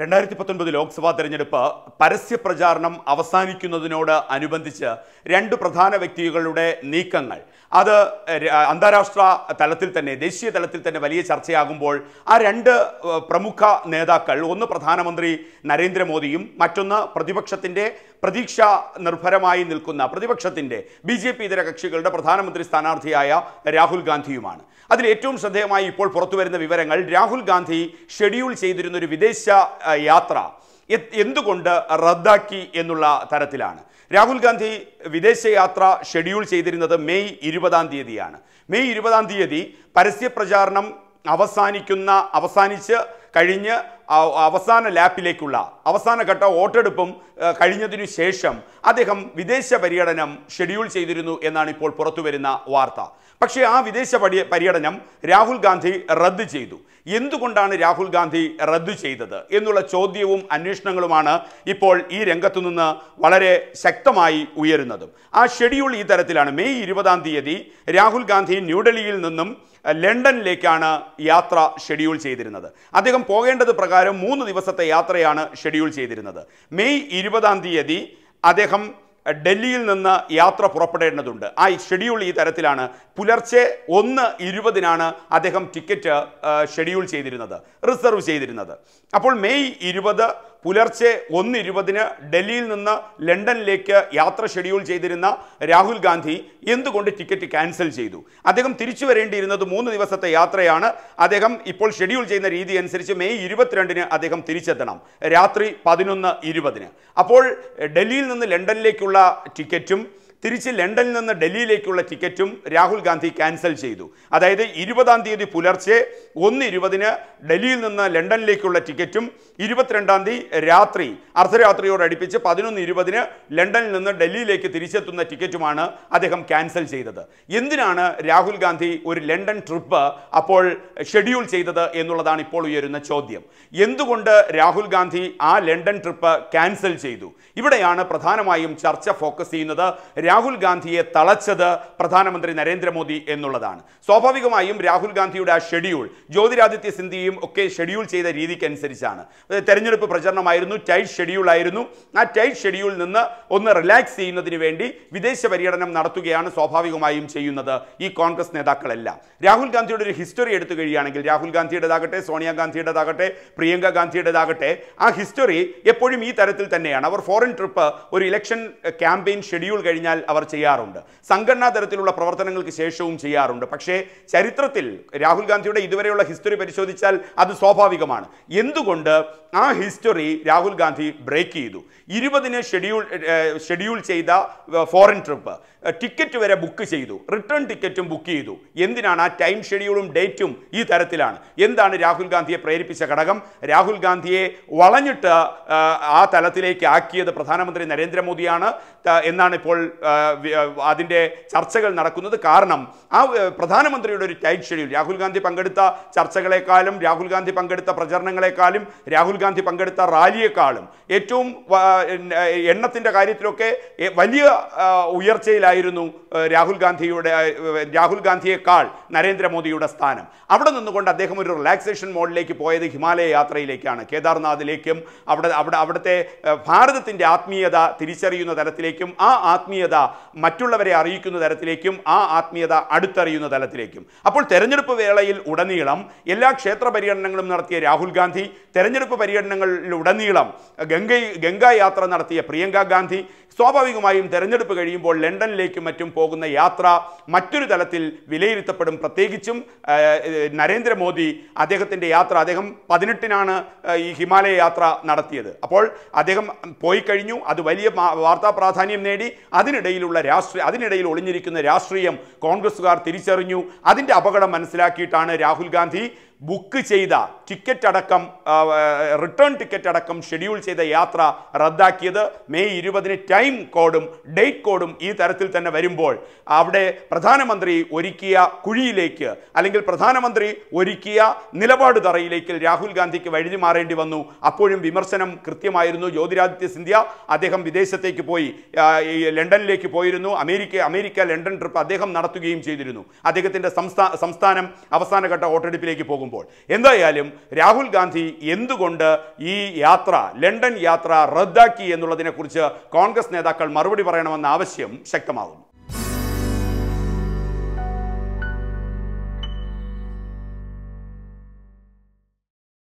രണ്ടായിരത്തി പത്തൊൻപത് ലോക്സഭാ തെരഞ്ഞെടുപ്പ് പരസ്യ പ്രചാരണം അവസാനിക്കുന്നതിനോട് അനുബന്ധിച്ച് രണ്ട് പ്രധാന വ്യക്തികളുടെ നീക്കങ്ങൾ അത് അന്താരാഷ്ട്ര തലത്തിൽ തന്നെ ദേശീയ തലത്തിൽ തന്നെ വലിയ ചർച്ചയാകുമ്പോൾ ആ രണ്ട് പ്രമുഖ നേതാക്കൾ ഒന്ന് പ്രധാനമന്ത്രി നരേന്ദ്രമോദിയും മറ്റൊന്ന് പ്രതിപക്ഷത്തിൻ്റെ പ്രതീക്ഷ നിർഭരമായി നിൽക്കുന്ന പ്രതിപക്ഷത്തിൻ്റെ ബി ജെ പി ഇതര കക്ഷികളുടെ പ്രധാനമന്ത്രി സ്ഥാനാർത്ഥിയായ രാഹുൽ ഗാന്ധിയുമാണ് അതിൽ ഏറ്റവും ശ്രദ്ധേയമായി ഇപ്പോൾ പുറത്തുവരുന്ന വിവരങ്ങൾ രാഹുൽ ഗാന്ധി ഷെഡ്യൂൾ ചെയ്തിരുന്ന ഒരു വിദേശ യാത്ര എന്തുകൊണ്ട് റദ്ദാക്കി എന്നുള്ള തരത്തിലാണ് രാഹുൽ ഗാന്ധി വിദേശയാത്ര ഷെഡ്യൂൾ ചെയ്തിരുന്നത് മെയ് ഇരുപതാം തീയതിയാണ് മെയ് ഇരുപതാം തീയതി പരസ്യ പ്രചാരണം അവസാനിക്കുന്ന അവസാനിച്ച് കഴിഞ്ഞ് അവസാന ലാപ്പിലേക്കുള്ള അവസാന ഘട്ട വോട്ടെടുപ്പും കഴിഞ്ഞതിനു ശേഷം അദ്ദേഹം വിദേശ പര്യടനം ഷെഡ്യൂൾ ചെയ്തിരുന്നു എന്നാണ് ഇപ്പോൾ പുറത്തുവരുന്ന വാർത്ത പക്ഷേ ആ വിദേശ പര്യടനം രാഹുൽ ഗാന്ധി റദ്ദ് ചെയ്തു എന്തുകൊണ്ടാണ് രാഹുൽ ഗാന്ധി റദ്ദ് ചെയ്തത് എന്നുള്ള ചോദ്യവും അന്വേഷണങ്ങളുമാണ് ഇപ്പോൾ ഈ രംഗത്തു നിന്ന് വളരെ ശക്തമായി ഉയരുന്നതും ആ ഷെഡ്യൂൾ ഈ തരത്തിലാണ് മെയ് ഇരുപതാം തീയതി രാഹുൽ ഗാന്ധി ന്യൂഡൽഹിയിൽ നിന്നും ലണ്ടനിലേക്കാണ് യാത്ര ഷെഡ്യൂൾ ചെയ്തിരുന്നത് അദ്ദേഹം പോകേണ്ടത് പ്രകാരം മൂന്ന് ദിവസത്തെ യാത്രയാണ് ഷെഡ്യൂൾ ചെയ്തിരുന്നത് മെയ് ഇരുപതാം തീയതി അദ്ദേഹം ഡൽഹിയിൽ നിന്ന് യാത്ര പുറപ്പെടേണ്ടതുണ്ട് ആ ഷെഡ്യൂൾ ഈ തരത്തിലാണ് പുലർച്ചെ ഒന്ന് ഇരുപതിനാണ് അദ്ദേഹം ടിക്കറ്റ് ഷെഡ്യൂൾ ചെയ്തിരുന്നത് റിസർവ് ചെയ്തിരുന്നത് അപ്പോൾ മെയ് ഇരുപത് പുലർച്ചെ ഇരുപതിന് ഡൽഹിയിൽ നിന്ന് ലണ്ടനിലേക്ക് യാത്ര ഷെഡ്യൂൾ ചെയ്തിരുന്ന രാഹുൽ ഗാന്ധി എന്തുകൊണ്ട് ടിക്കറ്റ് ക്യാൻസൽ ചെയ്തു അദ്ദേഹം തിരിച്ചു വരേണ്ടിയിരുന്നത് മൂന്ന് ദിവസത്തെ യാത്രയാണ് അദ്ദേഹം ഇപ്പോൾ ഷെഡ്യൂൾ ചെയ്യുന്ന രീതി അനുസരിച്ച് മെയ് ഇരുപത്തിരണ്ടിന് അദ്ദേഹം തിരിച്ചെത്തണം രാത്രി പതിനൊന്ന് ഇരുപതിന് അപ്പോൾ ഡൽഹിയിൽ നിന്ന് ലണ്ടനിലേക്കുള്ള ടിക്കറ്റും തിരിച്ച് ലണ്ടനിൽ നിന്ന് ഡൽഹിയിലേക്കുള്ള ടിക്കറ്റും രാഹുൽ ഗാന്ധി ക്യാൻസൽ ചെയ്തു അതായത് ഇരുപതാം തീയതി പുലർച്ചെ ഒന്ന് ഇരുപതിന് ഡൽഹിയിൽ നിന്ന് ലണ്ടനിലേക്കുള്ള ടിക്കറ്റും ഇരുപത്തിരണ്ടാം തീയതി രാത്രി അർദ്ധരാത്രിയോടടുപ്പിച്ച് പതിനൊന്ന് ഇരുപതിന് ലണ്ടനിൽ നിന്ന് ഡൽഹിയിലേക്ക് തിരിച്ചെത്തുന്ന ടിക്കറ്റുമാണ് അദ്ദേഹം ക്യാൻസൽ ചെയ്തത് എന്തിനാണ് രാഹുൽ ഗാന്ധി ഒരു ലണ്ടൻ ട്രിപ്പ് അപ്പോൾ ഷെഡ്യൂൾ ചെയ്തത് എന്നുള്ളതാണ് ഇപ്പോൾ ഉയരുന്ന ചോദ്യം എന്തുകൊണ്ട് രാഹുൽ ഗാന്ധി ആ ലണ്ടൻ ട്രിപ്പ് ക്യാൻസൽ ചെയ്തു ഇവിടെയാണ് പ്രധാനമായും ചർച്ച ഫോക്കസ് ചെയ്യുന്നത് രാഹുൽ ഗാന്ധിയെ തളച്ചത് പ്രധാനമന്ത്രി നരേന്ദ്രമോദി എന്നുള്ളതാണ് സ്വാഭാവികമായും രാഹുൽ ഗാന്ധിയുടെ ആ ഷെഡ്യൂൾ ജ്യോതിരാദിത്യ സിന്ധ്യയും ഒക്കെ ഷെഡ്യൂൾ ചെയ്ത രീതിക്കനുസരിച്ചാണ് തെരഞ്ഞെടുപ്പ് പ്രചരണമായിരുന്നു ടൈറ്റ് ഷെഡ്യൂൾ ആയിരുന്നു ആ ടൈറ്റ് ഷെഡ്യൂളിൽ നിന്ന് ഒന്ന് റിലാക്സ് ചെയ്യുന്നതിന് വേണ്ടി വിദേശ പര്യടനം നടത്തുകയാണ് സ്വാഭാവികമായും ചെയ്യുന്നത് ഈ കോൺഗ്രസ് നേതാക്കളെല്ലാം രാഹുൽ ഗാന്ധിയുടെ ഒരു ഹിസ്റ്ററി എടുത്തു കഴിയുകയാണെങ്കിൽ രാഹുൽ ഗാന്ധിയുടേതാകട്ടെ സോണിയാഗാന്ധിയുടേതാകട്ടെ പ്രിയങ്ക ഗാന്ധിയുടേതാകട്ടെ ആ ഹിസ്റ്ററി എപ്പോഴും ഈ തരത്തിൽ തന്നെയാണ് അവർ ഫോറിൻ ട്രിപ്പ് ഒരു ഇലക്ഷൻ ക്യാമ്പയിൻ ഷെഡ്യൂൾ കഴിഞ്ഞാൽ അവർ ചെയ്യാറുണ്ട് സംഘടനാ തരത്തിലുള്ള പ്രവർത്തനങ്ങൾക്ക് ശേഷവും ചെയ്യാറുണ്ട് പക്ഷേ ചരിത്രത്തിൽ രാഹുൽ ഗാന്ധിയുടെ ഇതുവരെയുള്ള ഹിസ്റ്ററി പരിശോധിച്ചാൽ അത് സ്വാഭാവികമാണ് എന്തുകൊണ്ട് ആ ഹിസ്റ്ററി രാഹുൽ ഗാന്ധി ബ്രേക്ക് ചെയ്തു ഇരുപതിന് ഷെഡ്യൂൾ ഷെഡ്യൂൾ ചെയ്ത ഫോറിൻ ട്രിപ്പ് ടിക്കറ്റ് വരെ ബുക്ക് ചെയ്തു റിട്ടേൺ ടിക്കറ്റും ബുക്ക് ചെയ്തു എന്തിനാണ് ആ ടൈം ഷെഡ്യൂളും ഡേറ്റും ഈ തരത്തിലാണ് എന്താണ് രാഹുൽ ഗാന്ധിയെ പ്രേരിപ്പിച്ച ഘടകം രാഹുൽ ഗാന്ധിയെ വളഞ്ഞിട്ട് ആ തലത്തിലേക്ക് ആക്കിയത് പ്രധാനമന്ത്രി നരേന്ദ്രമോദിയാണ് എന്നാണ് ഇപ്പോൾ അതിൻ്റെ ചർച്ചകൾ നടക്കുന്നത് കാരണം ആ പ്രധാനമന്ത്രിയുടെ ഒരു ടൈറ്റ് ഷെഡ്യൂൾ രാഹുൽ ഗാന്ധി പങ്കെടുത്ത ചർച്ചകളെക്കാളും രാഹുൽ ഗാന്ധി പങ്കെടുത്ത പ്രചരണങ്ങളെക്കാളും രാഹുൽ ഗാന്ധി പങ്കെടുത്ത റാലിയേക്കാളും ഏറ്റവും എണ്ണത്തിൻ്റെ കാര്യത്തിലൊക്കെ വലിയ ഉയർച്ചയിലായിരുന്നു രാഹുൽ ഗാന്ധിയുടെ രാഹുൽ ഗാന്ധിയേക്കാൾ നരേന്ദ്രമോദിയുടെ സ്ഥാനം അവിടെ നിന്നുകൊണ്ട് അദ്ദേഹം ഒരു റിലാക്സേഷൻ മോഡിലേക്ക് പോയത് ഹിമാലയ യാത്രയിലേക്കാണ് കേദാർനാഥിലേക്കും അവിടെ അവിടെ അവിടുത്തെ ഭാരതത്തിൻ്റെ ആത്മീയത തിരിച്ചറിയുന്ന തലത്തിലേക്കും ആ ആത്മീയത ആത്മീയത മറ്റുള്ളവരെ അറിയിക്കുന്ന തരത്തിലേക്കും ആ ആത്മീയത അടുത്തറിയുന്ന തലത്തിലേക്കും അപ്പോൾ തെരഞ്ഞെടുപ്പ് വേളയിൽ ഉടനീളം എല്ലാ ക്ഷേത്ര പര്യടനങ്ങളും നടത്തിയ രാഹുൽ ഗാന്ധി തെരഞ്ഞെടുപ്പ് പര്യടനങ്ങളിൽ ഉടനീളം ഗംഗൈ ഗംഗായാത്ര നടത്തിയ പ്രിയങ്ക ഗാന്ധി സ്വാഭാവികമായും തെരഞ്ഞെടുപ്പ് കഴിയുമ്പോൾ ലണ്ടനിലേക്കും മറ്റും പോകുന്ന യാത്ര മറ്റൊരു തലത്തിൽ വിലയിരുത്തപ്പെടും പ്രത്യേകിച്ചും നരേന്ദ്രമോദി അദ്ദേഹത്തിൻ്റെ യാത്ര അദ്ദേഹം പതിനെട്ടിനാണ് ഈ ഹിമാലയ യാത്ര നടത്തിയത് അപ്പോൾ അദ്ദേഹം പോയി കഴിഞ്ഞു അത് വലിയ വാർത്താ പ്രാധാന്യം നേടി അതിന് അതിനിടയിലുള്ള രാഷ്ട്രീയ അതിനിടയിൽ ഒളിഞ്ഞിരിക്കുന്ന രാഷ്ട്രീയം കോൺഗ്രസ്സുകാർ തിരിച്ചറിഞ്ഞു അതിൻ്റെ അപകടം മനസ്സിലാക്കിയിട്ടാണ് രാഹുൽ ഗാന്ധി ബുക്ക് ചെയ്ത ടിക്കറ്റ് അടക്കം റിട്ടേൺ ടിക്കറ്റ് അടക്കം ഷെഡ്യൂൾ ചെയ്ത യാത്ര റദ്ദാക്കിയത് മെയ് ഇരുപതിന് ടൈം കോഡും ഡേറ്റ് കോഡും ഈ തരത്തിൽ തന്നെ വരുമ്പോൾ അവിടെ പ്രധാനമന്ത്രി ഒരുക്കിയ കുഴിയിലേക്ക് അല്ലെങ്കിൽ പ്രധാനമന്ത്രി ഒരുക്കിയ നിലപാട് തറയിലേക്ക് രാഹുൽ ഗാന്ധിക്ക് വഴുതി മാറേണ്ടി വന്നു അപ്പോഴും വിമർശനം കൃത്യമായിരുന്നു ജ്യോതിരാദിത്യ സിന്ധ്യ അദ്ദേഹം വിദേശത്തേക്ക് പോയി ലണ്ടനിലേക്ക് പോയിരുന്നു അമേരിക്ക അമേരിക്ക ലണ്ടൻ ട്രിപ്പ് അദ്ദേഹം നടത്തുകയും ചെയ്തിരുന്നു അദ്ദേഹത്തിൻ്റെ സംസ്ഥാന സംസ്ഥാനം അവസാനഘട്ട വോട്ടെടുപ്പിലേക്ക് പോകും നോക്കുമ്പോൾ എന്തായാലും രാഹുൽ ഗാന്ധി എന്തുകൊണ്ട് ഈ യാത്ര ലണ്ടൻ യാത്ര റദ്ദാക്കി എന്നുള്ളതിനെക്കുറിച്ച് കോൺഗ്രസ് നേതാക്കൾ മറുപടി പറയണമെന്ന ആവശ്യം ശക്തമാകുന്നു